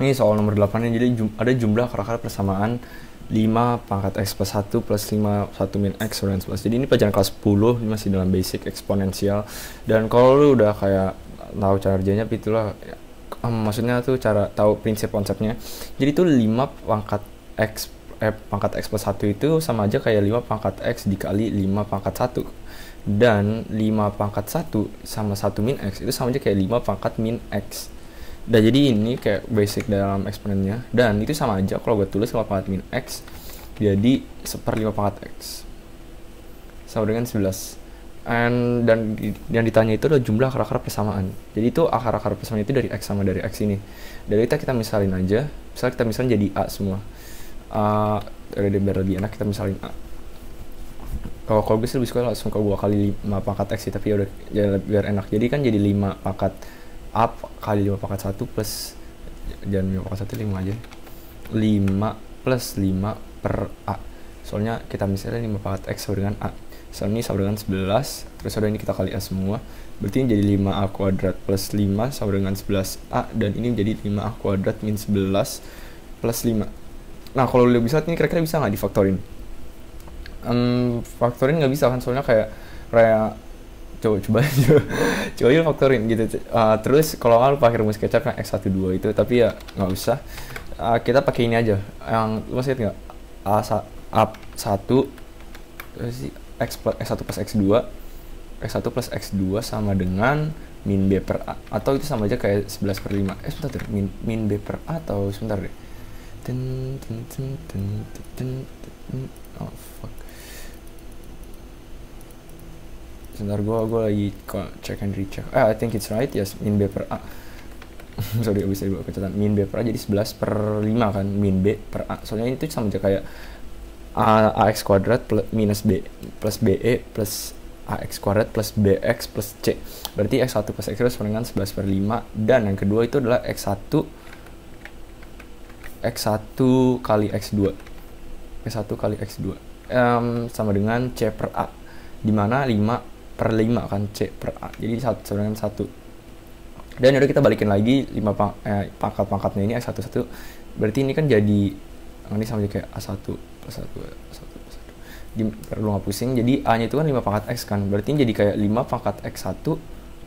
Ini soal nomor 8 yang jadi jum ada jumlah kerakar persamaan 5 pangkat X plus 1 plus 5 1 min X dan plus. Jadi ini pelajaran kelas 10 ini masih dalam basic eksponensial. Dan kalau lu udah kayak tahu cara kerjanya itulah um, maksudnya tuh cara tahu prinsip konsepnya. Jadi itu 5 pangkat X eh, pangkat X plus 1 itu sama aja kayak 5 pangkat X dikali 5 pangkat 1 dan 5 pangkat 1 sama 1 min X itu sama aja kayak 5 pangkat min X dan jadi ini kayak basic dalam eksponennya dan itu sama aja kalau gue tulis kalau pangkat min x jadi seperlima pangkat x sama dengan 11 and dan yang ditanya itu adalah jumlah akar-akar persamaan jadi itu akar-akar persamaan itu dari x sama dari x ini dari kita kita misalin aja misal kita misalnya jadi a semua a dari biar lebih enak kita misalin a kalau kalau gue lebih suka langsung ke dua kali 5 pangkat x tapi ya udah ya biar enak jadi kan jadi 5 pangkat up kali 5 pangkat 1 plus jangan 5 pangkat 1 5 aja 5 plus 5 per A soalnya kita misalnya 5 pangkat X sama dengan A so ini sama dengan 11 terus ada ini kita kali A semua berarti ini jadi 5A kuadrat plus 5 sama dengan 11A dan ini jadi 5A kuadrat min 11 plus 5 nah kalau lebih bisa ini kira-kira bisa nggak difaktorin um, faktorin nggak bisa kan soalnya kayak kayak coba coba coba, coba coba faktorin gitu uh, terus kalau nggak coba coba rumus kecap yang x12 itu tapi ya nggak usah uh, kita pakai ini aja yang lu masih coba nggak a up satu eh, x plus x1 plus x2 x1 plus x2 sama dengan min b per a atau itu sama aja kayak 11 per 5 eh sebentar deh min, min b per a atau sebentar deh ten ten ten ten, ten, ten. oh fuck sebentar gue gue lagi check and recheck eh I think it's right yes min b per a sorry abis tadi gue min b per a jadi 11 per 5 kan min b per a soalnya itu sama aja kayak a ax kuadrat plus, minus b plus b e plus ax kuadrat plus bx plus c berarti x1 plus x2 sama dengan 11 per 5 dan yang kedua itu adalah x1 x1 kali x2 x1 kali x2 um, sama dengan c per a dimana 5 per 5 kan C per A jadi satu sama dengan satu dan udah kita balikin lagi 5 pang, eh, pangkat-pangkatnya ini a 1 berarti ini kan jadi oh, ini sama kayak A1 plus 1 A1 1 perlu nggak pusing jadi A nya itu kan 5 pangkat X kan berarti jadi kayak 5 pangkat X1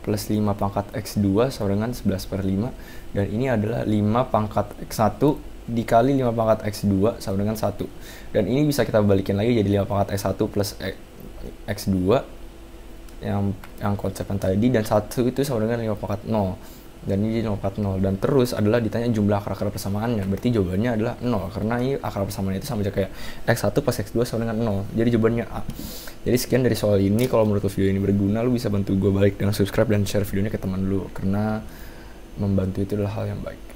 plus 5 pangkat X2 sama dengan 11 per 5 dan ini adalah 5 pangkat X1 dikali 5 pangkat X2 sama dengan 1 dan ini bisa kita balikin lagi jadi 5 pangkat X1 plus eh, X2 yang yang konsepnya tadi dan satu itu sama dengan 5 pangkat 0 dan ini 5 pangkat 0 dan terus adalah ditanya jumlah akar-akar persamaannya berarti jawabannya adalah 0 karena ini akar persamaan itu sama aja kayak x1 plus x2 sama dengan 0 jadi jawabannya A jadi sekian dari soal ini kalau menurut video ini berguna lu bisa bantu gue balik dengan subscribe dan share videonya ke teman lu karena membantu itu adalah hal yang baik